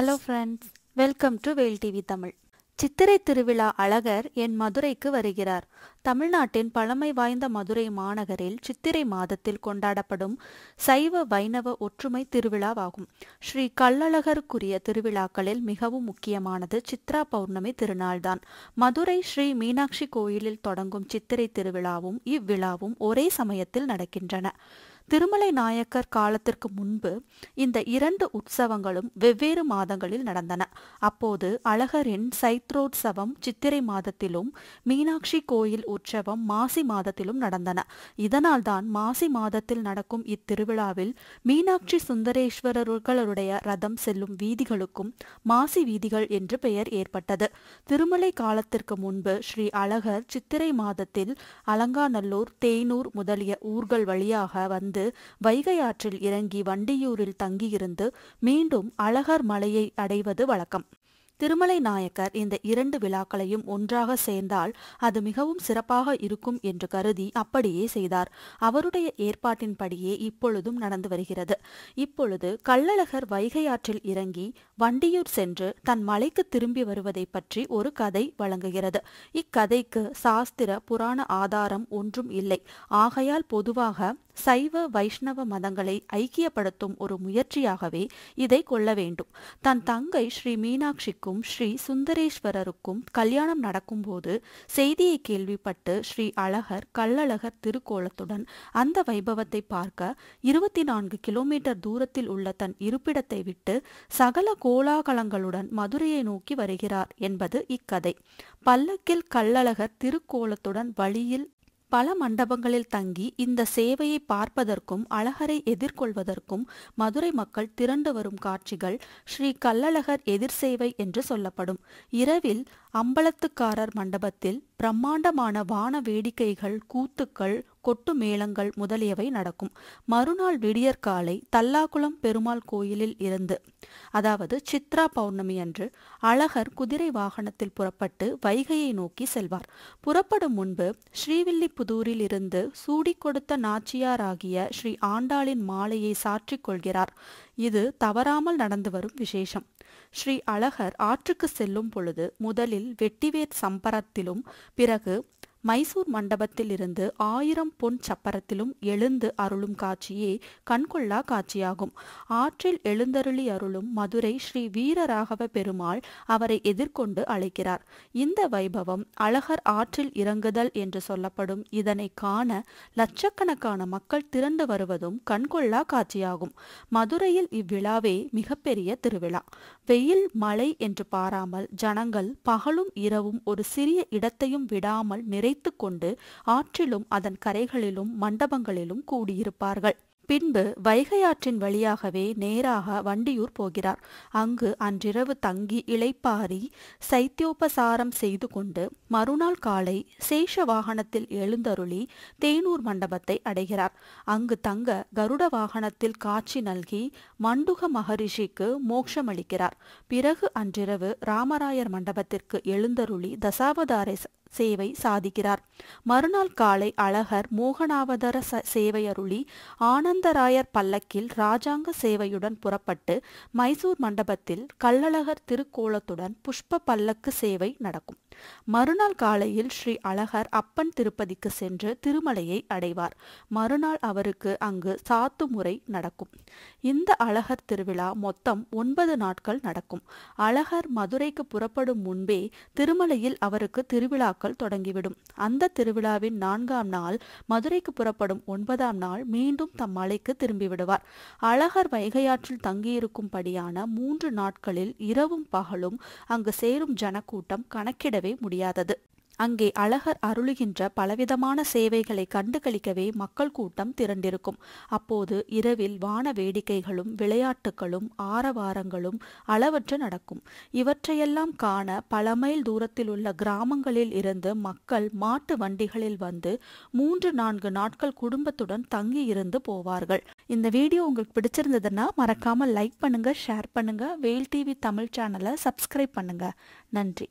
hello friends welcome to Vel TV Tamil Chithirai Thiruvizha Azhagar என் மதுரைக்கு வருகிறார் தமிழ்நாட்டின் பழமை வாய்ந்த மதுரை மாநகரில் சித்திரை மாதத்தில் கொண்டாடப்படும் சைவ வைணவ ஒற்றுமை திருவிழாவாகும் ஸ்ரீ கள்ளழகருக்குரிய திருவிழாக்களில் மிகவும் முக்கியமானது சித்ரா பௌர்ணமி திருநாள்தான் மதுரை ஸ்ரீ மீனாட்சி கோயிலில் தொடங்கும் சித்திரை திருவிழாவும் இவ்விழாவும் ஒரே சமயத்தில் நடக்கின்றன திருமலை நாயக்கர் காலத்திற்கு முன்பு இந்த இரண்டு உற்சவங்களும் வெவ்வேறு மாதங்களில் நடந்தன அப்போது அழகரின் சைத்ரோற்சவம் சித்திரை மாதத்திலும் மீனாட்சி கோயில் உற்சவம் மாசி மாதத்திலும் நடந்தன இதனால்தான் மாசி மாதத்தில் நடக்கும் இத்திருவிழாவில் மீனாட்சி சுந்தரேஸ்வரர்களுடைய ரதம் செல்லும் வீதிகளுக்கும் மாசி வீதிகள் என்று பெயர் ஏற்பட்டது திருமலை காலத்திற்கு முன்பு ஸ்ரீ அழகர் சித்திரை மாதத்தில் அலங்காநல்லூர் தேனூர் முதலிய ஊர்கள் வழியாக வந்து வைகை ஆற்றில் இறங்கி வண்டியூரில் தங்கியிருந்து மீண்டும் அழகர் மலையை அடைவது வழக்கம் திருமலை நாயக்கர் இந்த இரண்டு விழாக்களையும் ஒன்றாக சேர்ந்தால் அது மிகவும் சிறப்பாக இருக்கும் என்று கருதி அப்படியே செய்தார் அவருடைய ஏற்பாட்டின்படியே இப்பொழுதும் நடந்து வருகிறது இப்பொழுது கள்ளழகர் வைகை ஆற்றில் இறங்கி வண்டியூர் சென்று தன் மலைக்கு திரும்பி வருவதை பற்றி ஒரு கதை வழங்குகிறது இக்கதைக்கு சாஸ்திர புராண ஆதாரம் ஒன்றும் இல்லை ஆகையால் பொதுவாக சைவ வைஷ்ணவ மதங்களை ஐக்கியப்படுத்தும் ஒரு முயற்சியாகவே இதை கொள்ள வேண்டும் தன் தங்கை ஸ்ரீ மீனாட்சிக்கு மனைவிக்கும் ஸ்ரீ சுந்தரேஸ்வரருக்கும் கல்யாணம் நடக்கும்போது செய்தியை கேள்விப்பட்டு ஸ்ரீ அழகர் கல்லழகர் திருக்கோலத்துடன் அந்த வைபவத்தை பார்க்க இருபத்தி நான்கு கிலோமீட்டர் தூரத்தில் உள்ள தன் இருப்பிடத்தை விட்டு சகல கோலாகலங்களுடன் மதுரையை நோக்கி வருகிறார் என்பது இக்கதை பல்லக்கில் கல்லழகர் திருக்கோலத்துடன் வழியில் பல மண்டபங்களில் தங்கி இந்த சேவையை பார்ப்பதற்கும் அழகரை எதிர்கொள்வதற்கும் மதுரை மக்கள் திரண்டு வரும் காட்சிகள் ஸ்ரீ கல்லழகர் எதிர் சேவை என்று சொல்லப்படும் இரவில் அம்பலத்துக்காரர் மண்டபத்தில் பிரம்மாண்டமான வான வேடிக்கைகள் கூத்துக்கள் கொட்டு மேளங்கள் முதலியவை நடக்கும் மறுநாள் விடியற்காலை தல்லாக்குளம் பெருமாள் கோயிலில் இருந்து அதாவது சித்ரா பௌர்ணமி அன்று அழகர் குதிரை வாகனத்தில் புறப்பட்டு வைகையை நோக்கி செல்வார் புறப்படும் முன்பு ஸ்ரீவில்லிபுதூரில் இருந்து சூடி கொடுத்த நாச்சியாராகிய ஸ்ரீ ஆண்டாளின் மாலையை சாற்றிக் கொள்கிறார் இது தவறாமல் நடந்து வரும் விசேஷம் ஸ்ரீ அழகர் ஆற்றுக்கு செல்லும் பொழுது முதலில் வெட்டிவேர் சம்பரத்திலும் பிறகு மைசூர் மண்டபத்திலிருந்து ஆயிரம் பொன் சப்பரத்திலும் எழுந்து அருளும் காட்சியே கண்கொள்ளா காட்சியாகும் ஆற்றில் எழுந்தருளி அருளும் மதுரை ஸ்ரீ வீரராகவ பெருமாள் அவரை எதிர்கொண்டு அழைக்கிறார் இந்த வைபவம் அழகர் ஆற்றில் இறங்குதல் என்று சொல்லப்படும் இதனை காண லட்சக்கணக்கான மக்கள் திரண்டு வருவதும் கண்கொள்ளா காட்சியாகும் மதுரையில் இவ்விழாவே மிகப்பெரிய திருவிழா வெயில் மழை என்று பாராமல் ஜனங்கள் பகலும் இரவும் ஒரு சிறிய இடத்தையும் விடாமல் நிறை இழைத்து கொண்டு ஆற்றிலும் அதன் கரைகளிலும் மண்டபங்களிலும் கூடியிருப்பார்கள் பின்பு வைகையாற்றின் வழியாகவே நேராக வண்டியூர் போகிறார் அங்கு அன்றிரவு தங்கி இளைப்பாரி சைத்தியோபசாரம் செய்து கொண்டு மறுநாள் காலை சேஷ வாகனத்தில் எழுந்தருளி தேனூர் மண்டபத்தை அடைகிறார் அங்கு தங்க கருட வாகனத்தில் காட்சி நல்கி மண்டுக மகரிஷிக்கு மோட்சமளிக்கிறார் பிறகு அன்றிரவு ராமராயர் மண்டபத்திற்கு எழுந்தருளி தசாவதாரை சேவை சாதிக்கிறார் மறுநாள் காலை அழகர் மோகனாவதர சேவையருளி ஆனந்தராயர் பல்லக்கில் ராஜாங்க சேவையுடன் புறப்பட்டு மைசூர் மண்டபத்தில் கள்ளழகர் திருக்கோலத்துடன் புஷ்ப பல்லக்கு சேவை நடக்கும் மறுநாள் காலையில் ஸ்ரீ அழகர் அப்பன் திருப்பதிக்கு சென்று திருமலையை அடைவார் மறுநாள் அவருக்கு அங்கு சாத்து முறை நடக்கும் இந்த அழகர் திருவிழா மொத்தம் ஒன்பது நாட்கள் நடக்கும் அழகர் மதுரைக்கு புறப்படும் முன்பே திருமலையில் அவருக்கு திருவிழா திருவிழாக்கள் தொடங்கிவிடும் அந்த திருவிழாவின் நான்காம் நாள் மதுரைக்கு புறப்படும் ஒன்பதாம் நாள் மீண்டும் தம் மலைக்கு திரும்பிவிடுவார் அழகர் வைகையாற்றில் தங்கியிருக்கும்படியான மூன்று நாட்களில் இரவும் பகலும் அங்கு சேரும் ஜனக்கூட்டம் கணக்கிடவே முடியாதது அங்கே அழகர் அருளுகின்ற பலவிதமான சேவைகளை கண்டுகளிக்கவே மக்கள் கூட்டம் திரண்டிருக்கும் அப்போது இரவில் வான வேடிக்கைகளும் விளையாட்டுகளும் ஆரவாரங்களும் அளவற்று நடக்கும் இவற்றையெல்லாம் காண பல மைல் தூரத்தில் உள்ள கிராமங்களில் இருந்து மக்கள் மாட்டு வண்டிகளில் வந்து மூன்று நான்கு நாட்கள் குடும்பத்துடன் தங்கி இருந்து போவார்கள் இந்த வீடியோ உங்களுக்கு பிடிச்சிருந்ததுன்னா மறக்காம லைக் பண்ணுங்க ஷேர் பண்ணுங்க வேல் டிவி தமிழ் சேனலை சப்ஸ்கிரைப் பண்ணுங்க நன்றி